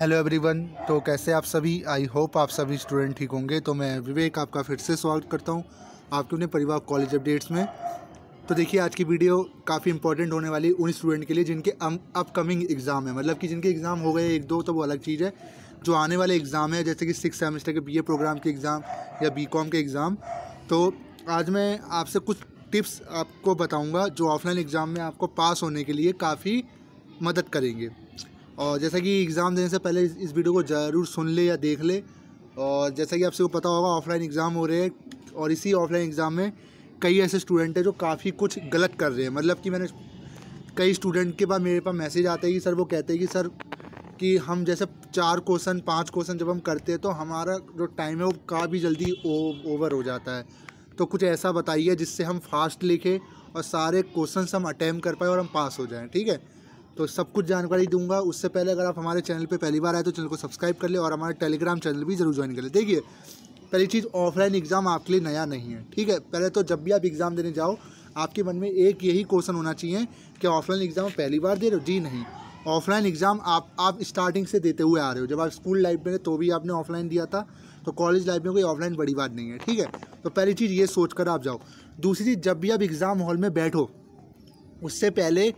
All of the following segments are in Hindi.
हेलो एवरीवन तो कैसे आप सभी आई होप आप सभी स्टूडेंट ठीक होंगे तो मैं विवेक आपका फिर से स्वागत करता हूं आपके अपने परिवार कॉलेज अपडेट्स में तो देखिए आज की वीडियो काफ़ी इंपॉर्टेंट होने वाली उन स्टूडेंट के लिए जिनके अपकमिंग एग्ज़ाम है मतलब कि जिनके एग्ज़ाम हो गए एक दो तो वो अलग चीज़ है जो आने वाले एग्ज़ाम है जैसे कि सिक्स सेमेस्टर के बी प्रोग्राम के एग्ज़ाम या बी के एग्ज़ाम तो आज मैं आपसे कुछ टिप्स आपको बताऊँगा जो ऑफलाइन एग्ज़ाम में आपको पास होने के लिए काफ़ी मदद करेंगे और जैसा कि एग्ज़ाम देने से पहले इस वीडियो को ज़रूर सुन ले या देख ले और जैसा कि आपसे को पता होगा ऑफलाइन एग्ज़ाम हो रहे हैं और इसी ऑफलाइन एग्ज़ाम में कई ऐसे स्टूडेंट हैं जो काफ़ी कुछ गलत कर रहे हैं मतलब कि मैंने कई स्टूडेंट के पास मेरे पास मैसेज आते हैं कि सर वो कहते हैं कि सर कि हम जैसे चार क्वेश्चन पाँच क्वेश्चन जब हम करते हैं तो हमारा जो टाइम है वो काफ़ी जल्दी ओवर हो जाता है तो कुछ ऐसा बताइए जिससे हम फास्ट लिखें और सारे क्वेश्चन हम अटैम्प कर पाए और हम पास हो जाएँ ठीक है तो सब कुछ जानकारी दूंगा उससे पहले अगर आप हमारे चैनल पे पहली बार आए तो चैनल को सब्सक्राइब कर ले और हमारे टेलीग्राम चैनल भी जरूर ज्वाइन कर ले देखिए पहली चीज़ ऑफलाइन एग्ज़ाम आपके लिए नया नहीं है ठीक है पहले तो जब भी आप एग्ज़ाम देने जाओ आपके मन में एक यही क्वेश्चन होना चाहिए कि ऑफलाइन एग्ज़ाम पहली बार दे रहे हो जी नहीं ऑफलाइन एग्ज़ाम आप आप स्टार्टिंग से देते हुए आ रहे हो जब आप स्कूल लाइफ में तो भी आपने ऑफलाइन दिया था तो कॉलेज लाइफ में कोई ऑफलाइन बड़ी बात नहीं है ठीक है तो पहली चीज़ ये सोच कर आप जाओ दूसरी चीज़ जब भी आप एग्ज़ाम हॉल में बैठो उससे पहले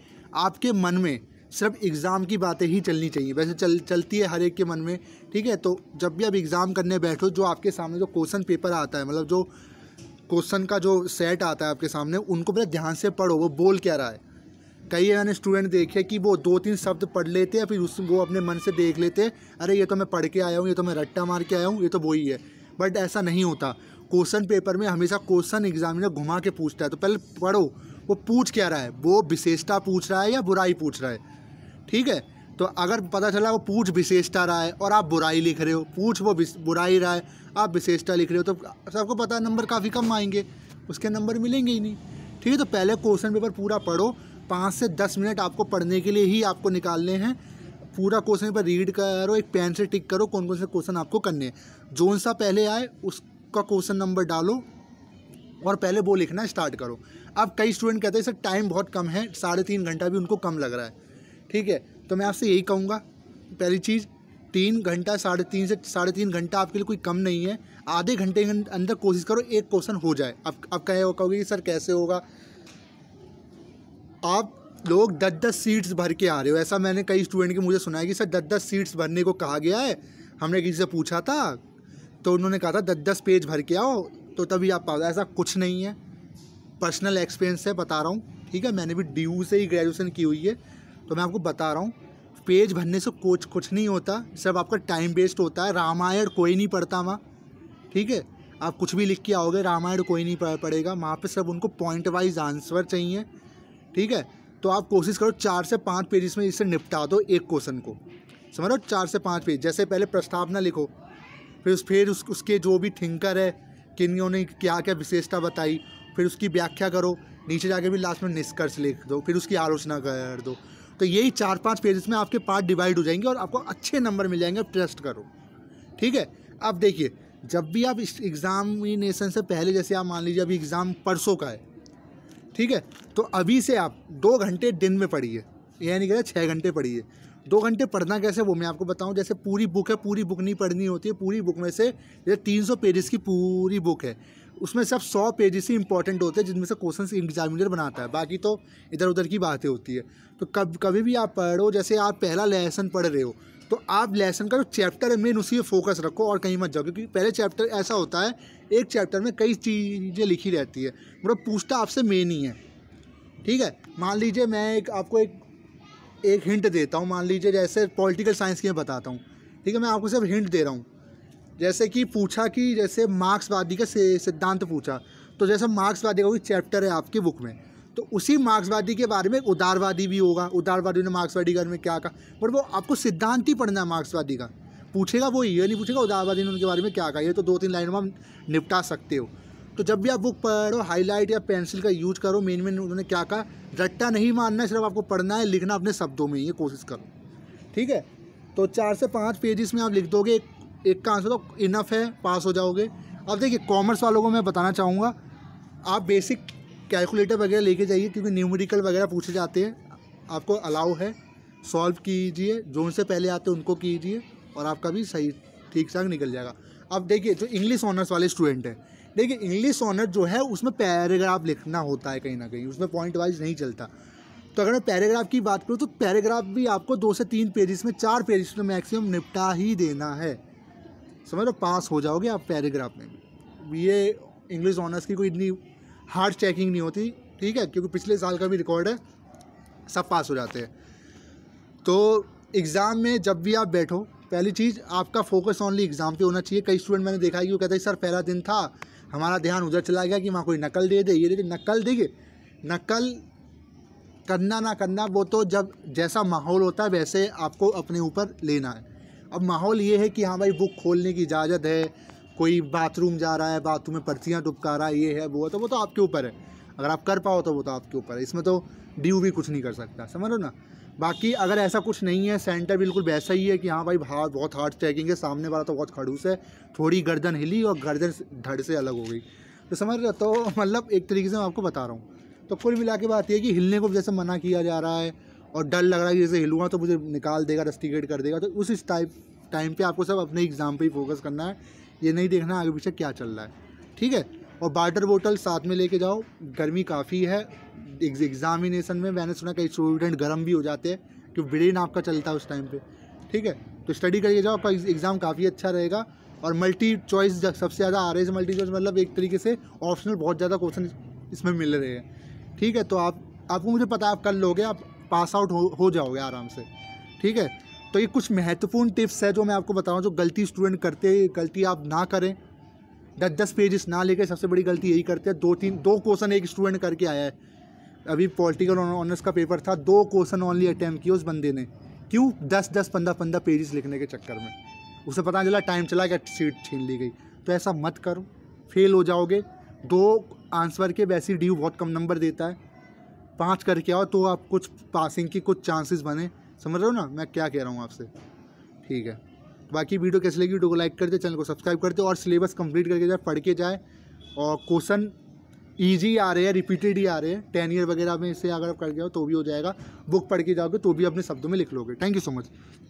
आपके मन में सिर्फ एग्ज़ाम की बातें ही चलनी चाहिए वैसे चल चलती है हर एक के मन में ठीक है तो जब भी आप एग्ज़ाम करने बैठो जो आपके सामने जो क्वेश्चन पेपर आता है मतलब जो क्वेश्चन का जो सेट आता है आपके सामने उनको पहले ध्यान से पढ़ो वो बोल क्या रहा है कई मैंने स्टूडेंट देखे कि वो दो तीन शब्द पढ़ लेते हैं फिर उस वो अपने मन से देख लेते अरे ये तो मैं पढ़ के आया हूँ ये तो मैं रट्टा मार के आया हूँ ये तो वही है बट ऐसा नहीं होता क्वेश्चन पेपर में हमेशा क्वेश्चन एग्जामिनर घुमा के पूछता है तो पहले पढ़ो वो पूछ क्या रहा है वो विशेषता पूछ रहा है या बुराई पूछ रहा है ठीक है तो अगर पता चला वो पूछ विशेषता रहा है और आप बुराई लिख रहे हो पूछ वो बुराई रहा है आप विशेषता लिख रहे हो तो सबको पता है नंबर काफ़ी कम आएंगे उसके नंबर मिलेंगे ही नहीं ठीक है तो पहले क्वेश्चन पेपर पूरा पढ़ो पाँच से दस मिनट आपको पढ़ने के लिए ही आपको निकालने हैं पूरा क्वेश्चन पेपर रीड करो एक पेन से टिक करो कौन कौन से क्वेश्चन आपको करने हैं जोन सा पहले आए उस का क्वेश्चन नंबर डालो और पहले वो लिखना स्टार्ट करो अब कई स्टूडेंट कहते हैं सर टाइम बहुत कम है साढ़े तीन घंटा भी उनको कम लग रहा है ठीक है तो मैं आपसे यही कहूँगा पहली चीज़ तीन घंटा साढ़े तीन से साढ़े तीन घंटा आपके लिए कोई कम नहीं है आधे घंटे के अंदर कोशिश करो एक क्वेश्चन हो जाए अब अब कहे कहोगे सर कैसे होगा आप लोग दस दस सीट्स भर के आ रहे हो ऐसा मैंने कई स्टूडेंट के मुझे सुना है कि सर दस दस सीट्स भरने को कहा गया है हमने किसी से पूछा था तो उन्होंने कहा था दस दस पेज भर के आओ तो तभी आप पाओ ऐसा कुछ नहीं है पर्सनल एक्सपीरियंस है बता रहा हूँ ठीक है मैंने भी डी से ही ग्रेजुएसन की हुई है तो मैं आपको बता रहा हूँ पेज भरने से कुछ कुछ नहीं होता सब आपका टाइम वेस्ट होता है रामायण कोई नहीं पढ़ता वहाँ ठीक है आप कुछ भी लिख के आओगे रामायण कोई नहीं पढ़ेगा वहाँ पे सब उनको पॉइंट वाइज आंसर चाहिए ठीक है तो आप कोशिश करो चार से पाँच पेजेस में इससे निपटा दो एक क्वेश्चन को समझ रहे हो चार से पाँच पेज जैसे पहले प्रस्तावना लिखो फिर उस फिर उस, उसके जो भी थिंकर है किन्नियों ने क्या क्या विशेषता बताई फिर उसकी व्याख्या करो नीचे जाके भी लास्ट में निष्कर्ष लिख दो फिर उसकी आलोचना कर दो तो यही चार पांच पेजेस में आपके पार्ट डिवाइड हो जाएंगे और आपको अच्छे नंबर मिल जाएंगे आप ट्रस्ट करो ठीक है अब देखिए जब भी आप इस एग्ज़ामिनेशन से पहले जैसे आप मान लीजिए अभी एग्ज़ाम परसों का है ठीक है तो अभी से आप दो घंटे दिन में पढ़िए यह नहीं कह रहे छः घंटे पढ़िए दो घंटे पढ़ना कैसे वो मैं आपको बताऊँ जैसे पूरी बुक है पूरी बुक नहीं पढ़नी होती है पूरी बुक में से जैसे तीन सौ पेजेस की पूरी बुक है उसमें सब सौ पेजेस ही इंपॉर्टेंट होते हैं जिनमें से क्वेश्चन एग्जामिनर बनाता है बाकी तो इधर उधर की बातें होती है तो कब कभी भी आप पढ़ो जैसे आप पहला लेसन पढ़ रहे हो तो आप लेसन का जो चैप्टर है मेन उसी पर फोकस रखो और कहीं मत जाओ क्योंकि पहले चैप्टर ऐसा होता है एक चैप्टर में कई चीज़ें लिखी रहती है मतलब पूछता आपसे मेन ही है ठीक है मान लीजिए मैं एक आपको एक एक हिंट देता हूँ मान लीजिए जैसे पॉलिटिकल साइंस की मैं बताता हूँ ठीक है मैं आपको सिर्फ हिंट दे रहा हूँ जैसे कि पूछा कि जैसे मार्क्सवादी का सिद्धांत पूछा तो जैसे मार्क्सवादी का कोई चैप्टर है आपकी बुक में तो उसी मार्क्सवादी के बारे में उदारवादी भी होगा उदारवादी ने मार्क्सवादी के बारे में क्या कहा बट वो आपको सिद्धांत ही पढ़ना है मार्क्सवादी का पूछेगा वो ये नहीं पूछेगा उदारवादी ने उनके बारे में क्या कहा ये तो दो तीन लाइन में हम निपटा सकते हो तो जब भी आप बुक पढ़ो हाईलाइट या पेंसिल का यूज करो मेन मेन उन्होंने क्या कहा रट्टा नहीं मानना है सिर्फ आपको पढ़ना है लिखना अपने शब्दों में ये कोशिश करो ठीक है तो चार से पाँच पेजेस में आप लिख दोगे एक, एक का आंसर तो इनफ है पास हो जाओगे अब देखिए कॉमर्स वालों को मैं बताना चाहूँगा आप बेसिक कैलकुलेटर वगैरह लेके जाइए क्योंकि न्यूमेरिकल वगैरह पूछे जाते हैं आपको अलाउ है सॉल्व कीजिए जो उनसे पहले आते हैं उनको कीजिए और आपका भी सही ठीक ठाक निकल जाएगा अब देखिए जो इंग्लिश ऑनर्स वाले स्टूडेंट हैं देखिए इंग्लिश ऑनर जो है उसमें पैराग्राफ लिखना होता है कहीं ना कहीं उसमें पॉइंट वाइज नहीं चलता तो अगर मैं पैराग्राफ की बात करूँ तो पैराग्राफ भी आपको दो से तीन पेजेस में चार पेजेस में मैक्सिमम निपटा ही देना है समझ लो पास हो जाओगे आप पैराग्राफ में भी ये इंग्लिश ऑनर्स की कोई इतनी हार्ड चेकिंग नहीं होती ठीक है क्योंकि पिछले साल का भी रिकॉर्ड है सब पास हो जाते हैं तो एग्ज़ाम में जब भी आप बैठो पहली चीज़ आपका फोकस ओनली एग्ज़ाम पे होना चाहिए कई स्टूडेंट मैंने देखा है कि वो कहते हैं सर पहला दिन था हमारा ध्यान उधर चला गया कि वहाँ कोई नकल दे दे ये दे दे नकल देखिए नकल करना ना करना वो तो जब जैसा माहौल होता है वैसे आपको अपने ऊपर लेना है अब माहौल ये है कि हाँ भाई बुक खोलने की इजाज़त है कोई बाथरूम जा रहा है बाथरूम में पर्चियाँ टुपका रहा है ये है वो है तो वो तो आपके ऊपर है अगर आप कर पाओ तो वो तो आपके ऊपर है इसमें तो डी भी कुछ नहीं कर सकता समझ लो ना बाकी अगर ऐसा कुछ नहीं है सेंटर बिल्कुल वैसा ही है कि हाँ भाई हाथ बहुत हार्ड ट्रैकिंग है सामने वाला तो बहुत खड़ूस है थोड़ी गर्दन हिली और गर्दन धड़ से अलग हो गई तो समझ रहे तो मतलब एक तरीके से मैं आपको बता रहा हूँ तो कुल मिला के बात यह कि हिलने को जैसे मना किया जा रहा है और डर लग रहा है कि जैसे हिलूँगा तो मुझे निकाल देगा रस्टिकेट कर देगा तो उस टाइप टाइम पर आपको सब अपने एग्ज़ाम पर ही फोकस करना है ये नहीं देखना आगे पीछे क्या चल रहा है ठीक है और वाटर बोतल साथ में लेके जाओ गर्मी काफ़ी है एग्ज़ामिनेशन में मैंने सुना कई स्टूडेंट गर्म भी हो जाते हैं कि ब्रेन आपका चलता है उस टाइम पे ठीक है तो स्टडी करके जाओ आपका एग्ज़ाम काफ़ी अच्छा रहेगा और मल्टी चॉइस सबसे ज़्यादा आ रहे हैं मल्टी चॉइस मतलब एक तरीके से ऑप्शनल बहुत ज़्यादा क्वेश्चन इसमें मिल रहे हैं ठीक है तो आप आपको मुझे पता है आप कर लोगे आप पास आउट हो, हो जाओगे आराम से ठीक है तो ये कुछ महत्वपूर्ण टिप्स है जो मैं आपको बता रहा हूँ जो गलती स्टूडेंट करते हैं गलती आप ना करें दस दस पेजेस ना लेकर सबसे बड़ी गलती यही करते हैं दो तीन दो क्वेश्चन एक स्टूडेंट करके आया है अभी पॉलिटिकल ऑनर्स का पेपर था दो क्वेश्चन ओनली अटैम्प्ट किया उस बंदे ने क्यों दस दस पंद्रह पंद्रह पेजेस लिखने के चक्कर में उसे पता चला टाइम चला गया सीट छीन ली गई तो ऐसा मत करो फेल हो जाओगे दो आंसर के वैसे ड्यू बहुत कम नंबर देता है पाँच करके आओ तो आप कुछ पासिंग की कुछ चांसेस बने समझ रहे हो ना मैं क्या कह रहा हूँ आपसे ठीक है बाकी वीडियो कैसी लगी वीडियो को लाइक कर दे चैनल को सब्सक्राइब कर दे और सिलेबस कंप्लीट करके जाए पढ़ के जाए और क्वेश्चन ईजी आ रहे हैं रिपीटेड ही आ रहे हैं टेन ईयर वगैरह में इसे अगर आप कर जाओ तो भी हो जाएगा बुक पढ़ के जाओगे तो भी अपने शब्दों में लिख लोगे थैंक यू सो मच